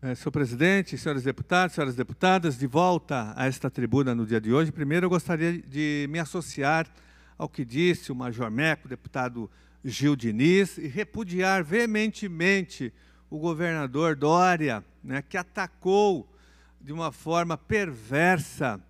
Eh, senhor presidente, senhores deputados, senhoras deputadas, de volta a esta tribuna no dia de hoje. Primeiro, eu gostaria de me associar ao que disse o Major Meco, o deputado Gil Diniz, e repudiar veementemente o governador Dória, né, que atacou de uma forma perversa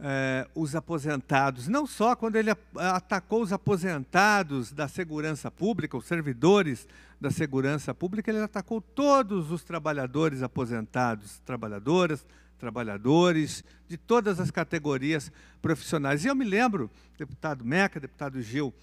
eh, os aposentados, não só quando ele atacou os aposentados da segurança pública, os servidores da segurança pública, ele atacou todos os trabalhadores aposentados, trabalhadoras, trabalhadores, de todas as categorias profissionais. E eu me lembro, deputado Meca, deputado Gil,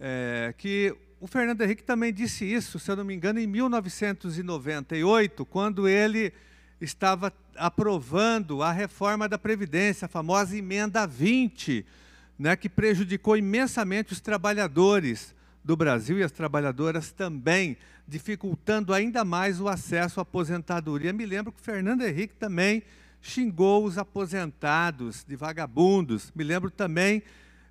eh, que o Fernando Henrique também disse isso, se eu não me engano, em 1998, quando ele estava aprovando a reforma da Previdência, a famosa emenda 20, né, que prejudicou imensamente os trabalhadores do Brasil e as trabalhadoras também, dificultando ainda mais o acesso à aposentadoria. Me lembro que Fernando Henrique também xingou os aposentados de vagabundos. Me lembro também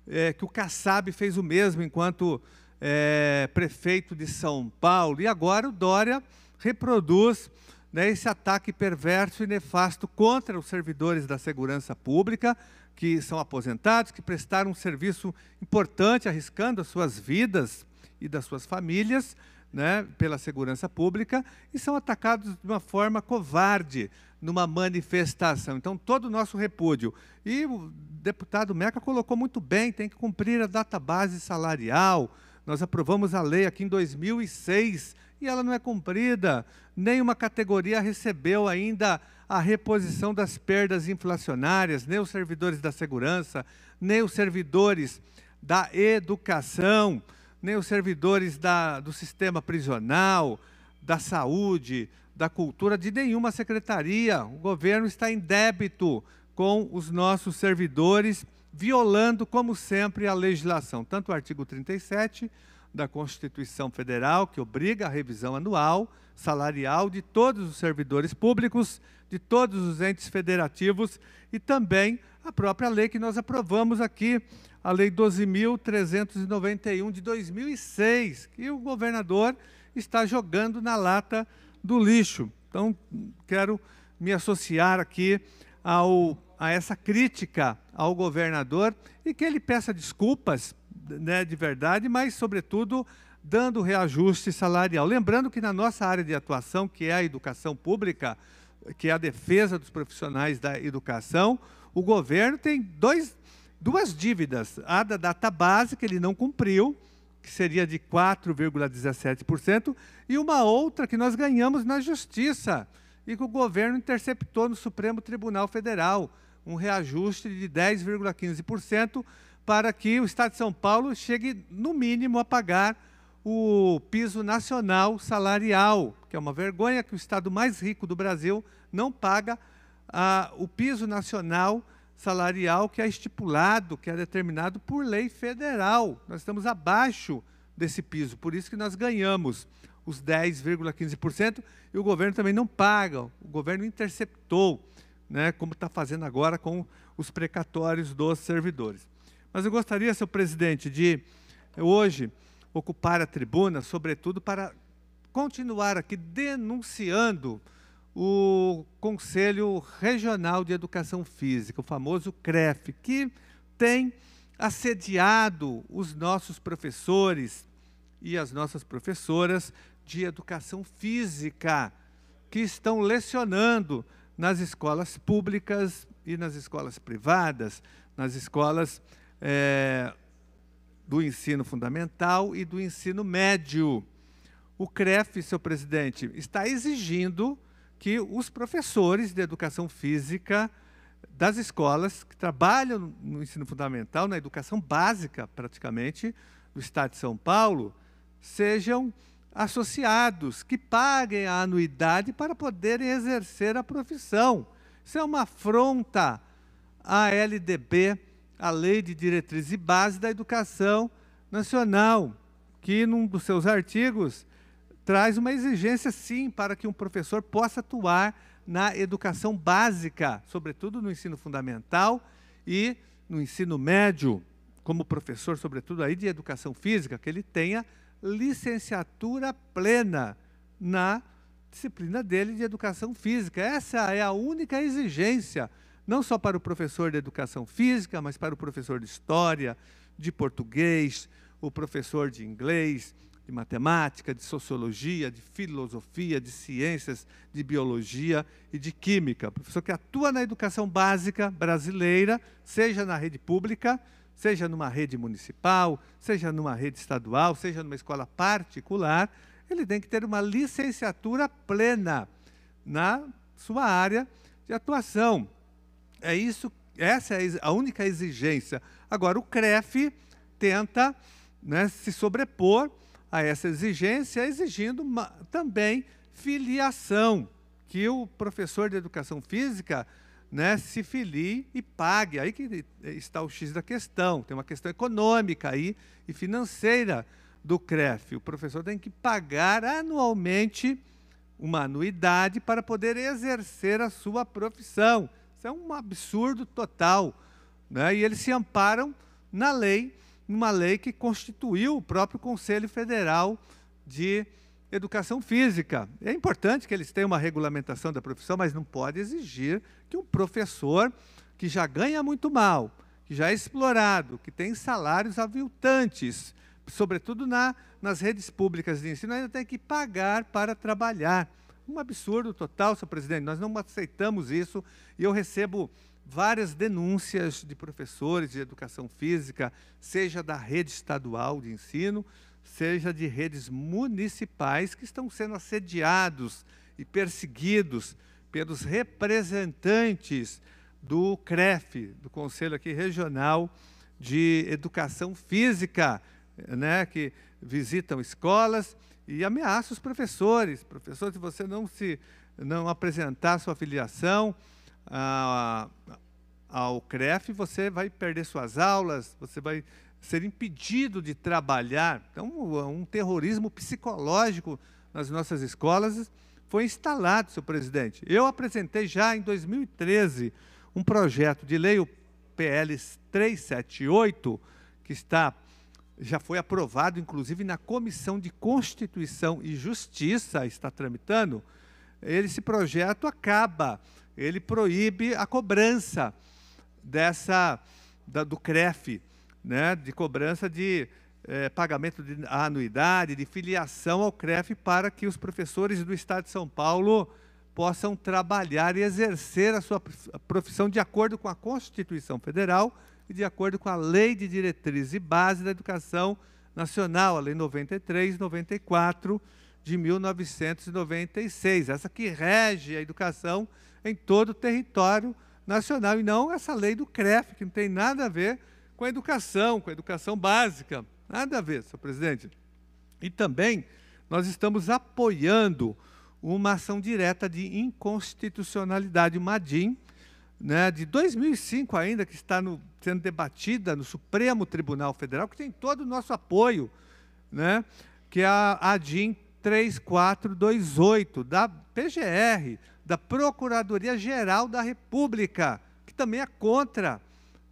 é, que o Kassab fez o mesmo enquanto é, prefeito de São Paulo. E agora o Dória reproduz né, esse ataque perverso e nefasto contra os servidores da segurança pública, que são aposentados, que prestaram um serviço importante, arriscando as suas vidas e das suas famílias né, pela segurança pública, e são atacados de uma forma covarde numa manifestação. Então, todo o nosso repúdio. E o deputado Meca colocou muito bem: tem que cumprir a data base salarial. Nós aprovamos a lei aqui em 2006 e ela não é cumprida. Nenhuma categoria recebeu ainda a reposição das perdas inflacionárias, nem os servidores da segurança, nem os servidores da educação, nem os servidores da, do sistema prisional, da saúde, da cultura, de nenhuma secretaria. O governo está em débito com os nossos servidores, violando, como sempre, a legislação, tanto o artigo 37 da Constituição Federal, que obriga a revisão anual salarial de todos os servidores públicos, de todos os entes federativos e também a própria lei que nós aprovamos aqui, a Lei 12.391 de 2006, que o governador está jogando na lata do lixo. Então, quero me associar aqui ao, a essa crítica ao governador e que ele peça desculpas né, de verdade, mas, sobretudo, dando reajuste salarial. Lembrando que na nossa área de atuação, que é a educação pública, que é a defesa dos profissionais da educação, o governo tem dois, duas dívidas. A da data base, que ele não cumpriu, que seria de 4,17%, e uma outra que nós ganhamos na Justiça, e que o governo interceptou no Supremo Tribunal Federal, um reajuste de 10,15%, para que o Estado de São Paulo chegue, no mínimo, a pagar o piso nacional salarial, que é uma vergonha que o Estado mais rico do Brasil não paga ah, o piso nacional salarial que é estipulado, que é determinado por lei federal. Nós estamos abaixo desse piso, por isso que nós ganhamos os 10,15% e o governo também não paga, o governo interceptou, né, como está fazendo agora com os precatórios dos servidores. Mas eu gostaria, senhor presidente, de hoje ocupar a tribuna, sobretudo para continuar aqui denunciando o Conselho Regional de Educação Física, o famoso CREF, que tem assediado os nossos professores e as nossas professoras de educação física, que estão lecionando nas escolas públicas e nas escolas privadas, nas escolas é, do ensino fundamental e do ensino médio. O CREF, seu presidente, está exigindo que os professores de educação física das escolas que trabalham no ensino fundamental, na educação básica, praticamente, do Estado de São Paulo, sejam associados, que paguem a anuidade para poderem exercer a profissão. Isso é uma afronta à LDB a Lei de Diretriz e Base da Educação Nacional, que, num dos seus artigos, traz uma exigência, sim, para que um professor possa atuar na educação básica, sobretudo no ensino fundamental e no ensino médio, como professor, sobretudo aí de educação física, que ele tenha licenciatura plena na disciplina dele de educação física. Essa é a única exigência não só para o professor de educação física, mas para o professor de história, de português, o professor de inglês, de matemática, de sociologia, de filosofia, de ciências, de biologia e de química. Professor que atua na educação básica brasileira, seja na rede pública, seja numa rede municipal, seja numa rede estadual, seja numa escola particular, ele tem que ter uma licenciatura plena na sua área de atuação. É isso, essa é a única exigência. Agora, o CREF tenta né, se sobrepor a essa exigência, exigindo uma, também filiação, que o professor de educação física né, se filie e pague. Aí que está o X da questão. Tem uma questão econômica aí e financeira do CREF. O professor tem que pagar anualmente uma anuidade para poder exercer a sua profissão, isso é um absurdo total. Né? E eles se amparam na lei, numa lei que constituiu o próprio Conselho Federal de Educação Física. É importante que eles tenham uma regulamentação da profissão, mas não pode exigir que um professor que já ganha muito mal, que já é explorado, que tem salários aviltantes, sobretudo na, nas redes públicas de ensino, ainda tem que pagar para trabalhar. Um absurdo total, senhor presidente. Nós não aceitamos isso. E eu recebo várias denúncias de professores de educação física, seja da rede estadual de ensino, seja de redes municipais, que estão sendo assediados e perseguidos pelos representantes do CREF, do Conselho aqui Regional de Educação Física, né, que visitam escolas e ameaça os professores. Professor, se você não se não apresentar sua filiação ah, ao CREF, você vai perder suas aulas, você vai ser impedido de trabalhar. Então, um terrorismo psicológico nas nossas escolas foi instalado, senhor presidente. Eu apresentei já em 2013 um projeto de lei, o PL 378, que está já foi aprovado, inclusive, na Comissão de Constituição e Justiça, está tramitando, esse projeto acaba, ele proíbe a cobrança dessa da, do CREF, né, de cobrança de eh, pagamento de anuidade, de filiação ao CREF para que os professores do Estado de São Paulo possam trabalhar e exercer a sua profissão de acordo com a Constituição Federal e de acordo com a Lei de Diretriz e Base da Educação Nacional, a Lei 93 94 de 1996, essa que rege a educação em todo o território nacional, e não essa lei do CREF, que não tem nada a ver com a educação, com a educação básica. Nada a ver, senhor presidente. E também nós estamos apoiando uma ação direta de inconstitucionalidade, o MADIM, né, de 2005 ainda, que está no, sendo debatida no Supremo Tribunal Federal, que tem todo o nosso apoio, né, que é a ADIM 3428, da PGR, da Procuradoria-Geral da República, que também é contra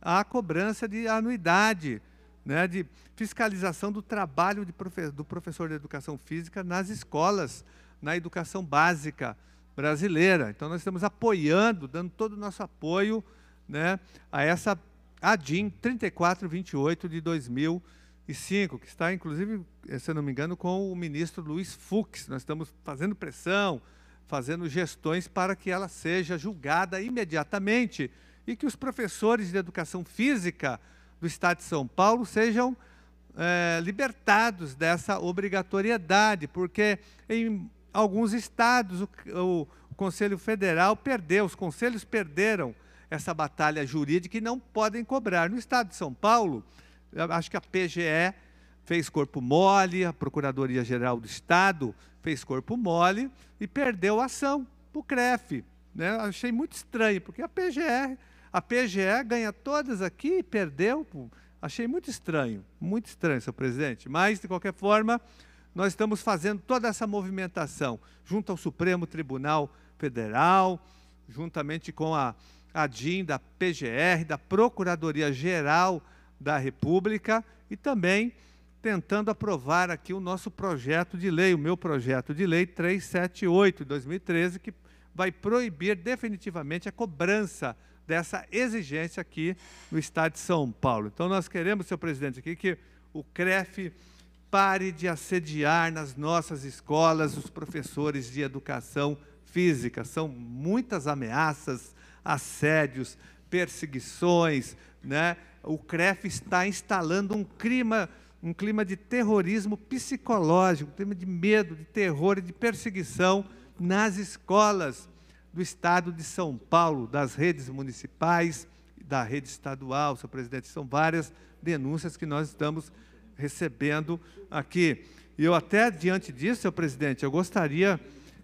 a cobrança de anuidade, né, de fiscalização do trabalho profe do professor de educação física nas escolas, na educação básica brasileira. Então, nós estamos apoiando, dando todo o nosso apoio né, a essa ADIM 3428 de 2005, que está, inclusive, eh, se não me engano, com o ministro Luiz Fux. Nós estamos fazendo pressão, fazendo gestões para que ela seja julgada imediatamente e que os professores de educação física do Estado de São Paulo sejam é, libertados dessa obrigatoriedade, porque em alguns estados. O, o, Conselho Federal perdeu, os conselhos perderam essa batalha jurídica e não podem cobrar. No estado de São Paulo, acho que a PGE fez corpo mole, a Procuradoria-Geral do Estado fez corpo mole e perdeu a ação para o CREF. Né? Achei muito estranho, porque a PGE, a PGE ganha todas aqui e perdeu. Achei muito estranho, muito estranho, seu presidente. Mas, de qualquer forma, nós estamos fazendo toda essa movimentação junto ao Supremo Tribunal Federal, juntamente com a ADIM, da PGR, da Procuradoria Geral da República e também tentando aprovar aqui o nosso projeto de lei, o meu projeto de lei 378 de 2013, que vai proibir definitivamente a cobrança dessa exigência aqui no estado de São Paulo. Então nós queremos, senhor presidente, aqui que o CREF Pare de assediar nas nossas escolas os professores de educação física. São muitas ameaças, assédios, perseguições. Né? O CREF está instalando um clima, um clima de terrorismo psicológico, um clima de medo, de terror e de perseguição nas escolas do estado de São Paulo, das redes municipais, da rede estadual, seu presidente, são várias denúncias que nós estamos recebendo aqui. E eu até diante disso, senhor presidente, eu gostaria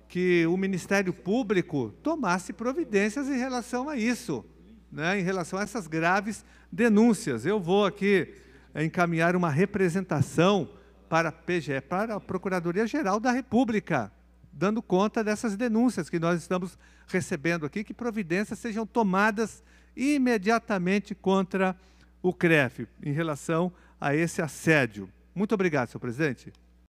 que o Ministério Público tomasse providências em relação a isso, né, em relação a essas graves denúncias. Eu vou aqui encaminhar uma representação para a PGE, para a Procuradoria-Geral da República, dando conta dessas denúncias que nós estamos recebendo aqui, que providências sejam tomadas imediatamente contra o CREF em relação a esse assédio. Muito obrigado, senhor presidente.